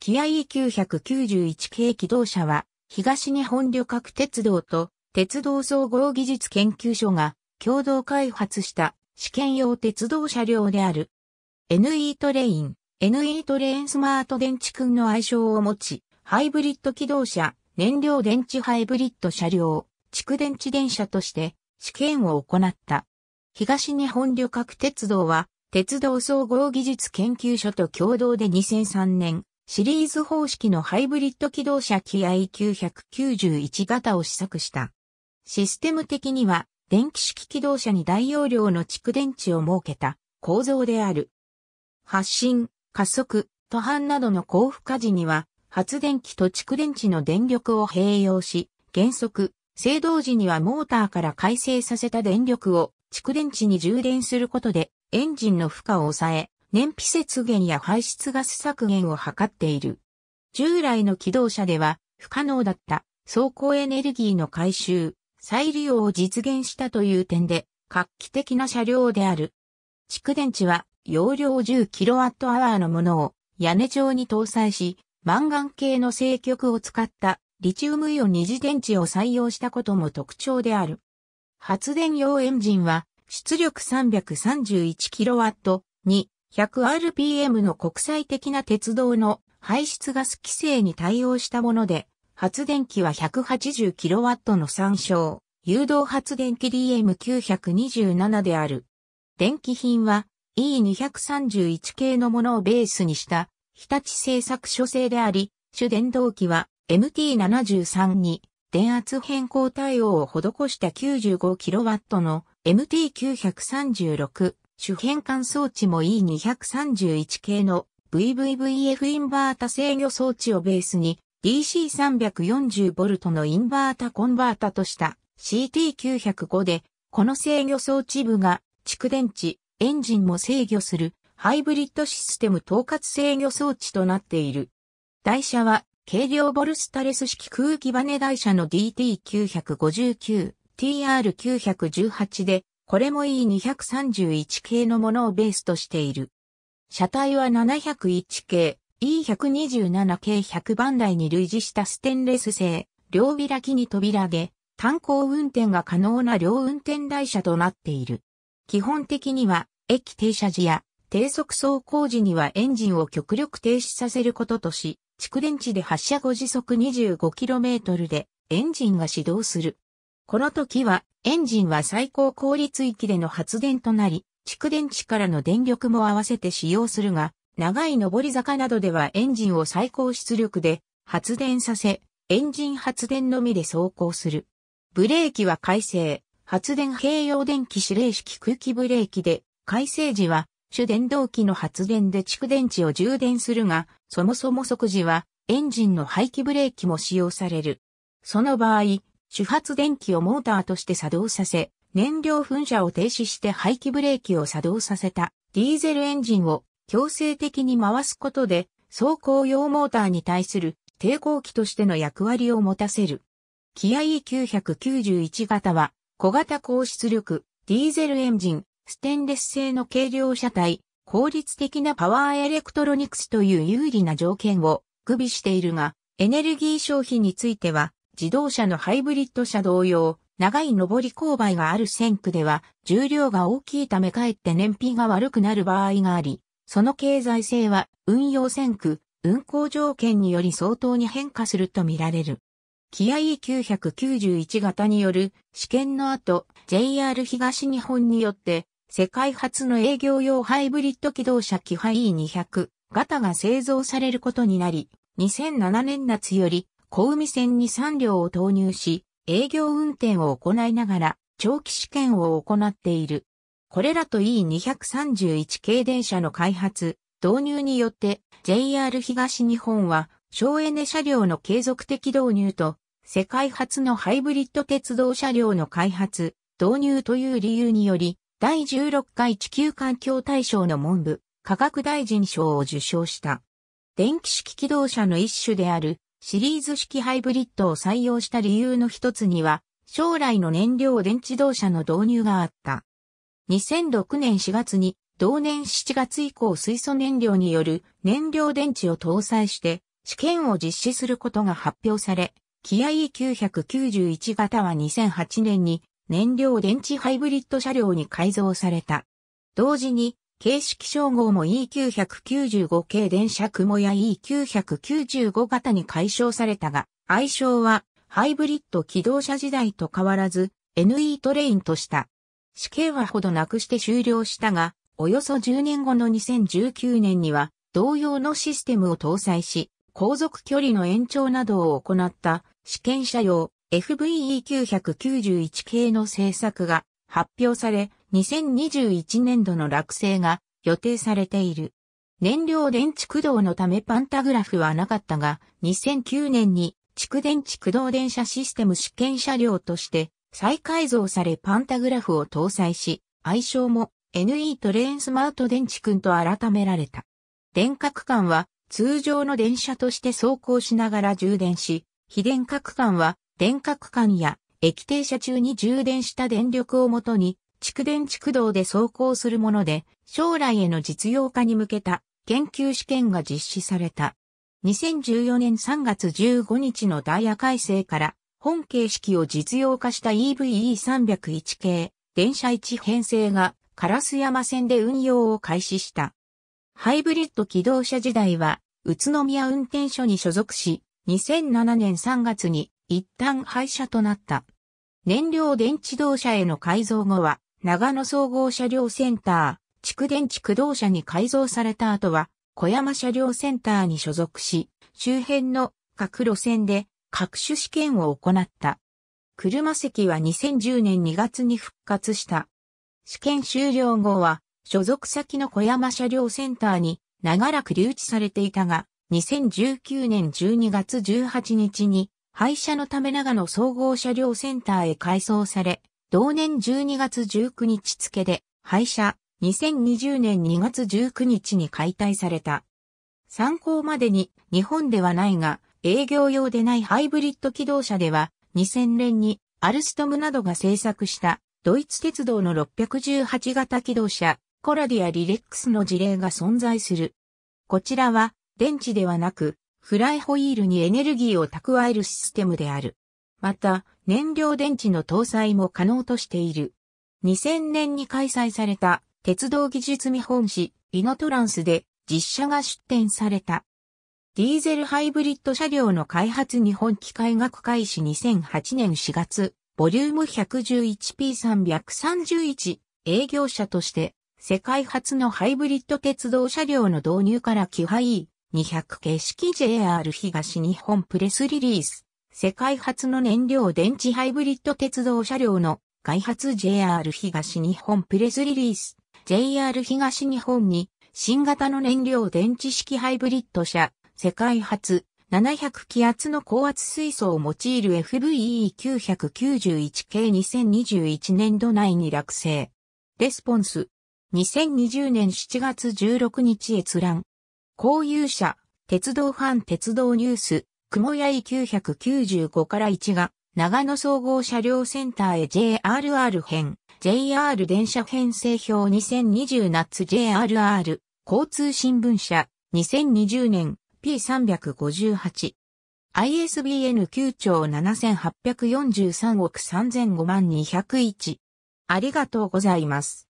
キア E991 系機動車は、東日本旅客鉄道と鉄道総合技術研究所が共同開発した試験用鉄道車両である。NE トレイン、NE トレインスマート電池君の愛称を持ち、ハイブリッド機動車、燃料電池ハイブリッド車両、蓄電池電車として試験を行った。東日本旅客鉄道は、鉄道総合技術研究所と共同で2003年、シリーズ方式のハイブリッド機動車機 i991 型を試作した。システム的には電気式機動車に大容量の蓄電池を設けた構造である。発進、加速、途半などの高負荷時には発電機と蓄電池の電力を併用し、減速、制動時にはモーターから回生させた電力を蓄電池に充電することでエンジンの負荷を抑え、燃費節減や排出ガス削減を図っている。従来の機動車では不可能だった走行エネルギーの回収、再利用を実現したという点で画期的な車両である。蓄電池は容量 10kWh のものを屋根状に搭載し、マンガン系の正極を使ったリチウムイオン二次電池を採用したことも特徴である。発電用エンジンは出力 331kW に 100rpm の国際的な鉄道の排出ガス規制に対応したもので、発電機は 180kW の参照、誘導発電機 DM927 である。電気品は E231 系のものをベースにした日立製作所製であり、主電動機は MT73 に電圧変更対応を施した 95kW の MT936 主変換装置も E231 系の VVVF インバータ制御装置をベースに DC340V のインバータコンバータとした CT905 で、この制御装置部が蓄電池、エンジンも制御するハイブリッドシステム統括制御装置となっている。台車は軽量ボルスタレス式空気バネ台車の DT959、TR918 でこれも E231 系のものをベースとしている。車体は701系、E127 系100番台に類似したステンレス製、両開きに扉で、単行運転が可能な両運転台車となっている。基本的には、駅停車時や低速走行時にはエンジンを極力停止させることとし、蓄電池で発車後時速 25km でエンジンが始動する。この時はエンジンは最高効率域での発電となり、蓄電池からの電力も合わせて使用するが、長い上り坂などではエンジンを最高出力で発電させ、エンジン発電のみで走行する。ブレーキは回生、発電併用電気指令式空気ブレーキで、回生時は主電動機の発電で蓄電池を充電するが、そもそも即時はエンジンの排気ブレーキも使用される。その場合、主発電機をモーターとして作動させ、燃料噴射を停止して排気ブレーキを作動させたディーゼルエンジンを強制的に回すことで、走行用モーターに対する抵抗器としての役割を持たせる。キア E991 型は小型高出力、ディーゼルエンジン、ステンレス製の軽量車体、効率的なパワーエレクトロニクスという有利な条件を具備しているが、エネルギー消費については自動車のハイブリッド車同様、長い上り勾配がある線区では、重量が大きいためかえって燃費が悪くなる場合があり、その経済性は運用線区、運行条件により相当に変化するとみられる。キア E991 型による試験の後、JR 東日本によって、世界初の営業用ハイブリッド機動車キハ E200 型が製造されることになり、2007年夏より小海線に3両を投入し、営業運転を行いながら、長期試験を行っている。これらと E231 系電車の開発、導入によって JR 東日本は省エネ車両の継続的導入と世界初のハイブリッド鉄道車両の開発、導入という理由により第16回地球環境大賞の文部科学大臣賞を受賞した。電気式機動車の一種であるシリーズ式ハイブリッドを採用した理由の一つには、将来の燃料電池動車の導入があった。2006年4月に、同年7月以降水素燃料による燃料電池を搭載して試験を実施することが発表され、キア E991 型は2008年に燃料電池ハイブリッド車両に改造された。同時に形式称号も E995 系電車雲や E995 型に解消されたが、愛称はハイブリッド機動車時代と変わらず NE トレインとした。死刑はほどなくして終了したが、およそ10年後の2019年には同様のシステムを搭載し、航続距離の延長などを行った試験車用 FVE991 系の製作が発表され、2021年度の落成が予定されている。燃料電池駆動のためパンタグラフはなかったが、2009年に蓄電池駆動電車システム試験車両として再改造されパンタグラフを搭載し、愛称も NE トレインスマート電池くんと改められた。電角管間は通常の電車として走行しながら充電し、非電角管間は電角管間や液停車中に充電した電力をもとに蓄電蓄動で走行するもので、将来への実用化に向けた研究試験が実施された。2014年3月15日のダイヤ改正から本形式を実用化した EVE301 系電車1編成がカラス山線で運用を開始した。ハイブリッド機動車時代は宇都宮運転所に所属し、2007年3月に一旦廃車となった。燃料電池動車への改造後は長野総合車両センター、蓄電池駆動車に改造された後は、小山車両センターに所属し、周辺の各路線で各種試験を行った。車席は2010年2月に復活した。試験終了後は、所属先の小山車両センターに長らく留置されていたが、2019年12月18日に、廃車のため長野総合車両センターへ改装され、同年12月19日付で廃車、2020年2月19日に解体された。参考までに日本ではないが営業用でないハイブリッド機動車では2000年にアルストムなどが製作したドイツ鉄道の618型機動車コラディアリレックスの事例が存在する。こちらは電池ではなくフライホイールにエネルギーを蓄えるシステムである。また、燃料電池の搭載も可能としている。2000年に開催された鉄道技術見本市イノトランスで実車が出展された。ディーゼルハイブリッド車両の開発日本機械学開始2008年4月、ボリューム 111P331 営業者として世界初のハイブリッド鉄道車両の導入からキハイ200形式 JR 東日本プレスリリース。世界初の燃料電池ハイブリッド鉄道車両の開発 JR 東日本プレスリリース JR 東日本に新型の燃料電池式ハイブリッド車世界初700気圧の高圧水素を用いる FVE991 系2021年度内に落成。レスポンス。2020年7月16日閲覧。公有者、鉄道ファン鉄道ニュース、雲屋谷995から1が、長野総合車両センターへ JRR 編、JR 電車編成表2020夏 JRR、交通新聞社、2020年 P358。ISBN 9兆7843億3005万201。ありがとうございます。